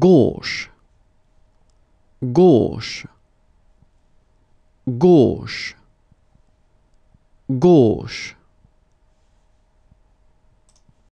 gauche, gauche, gauche, gauche.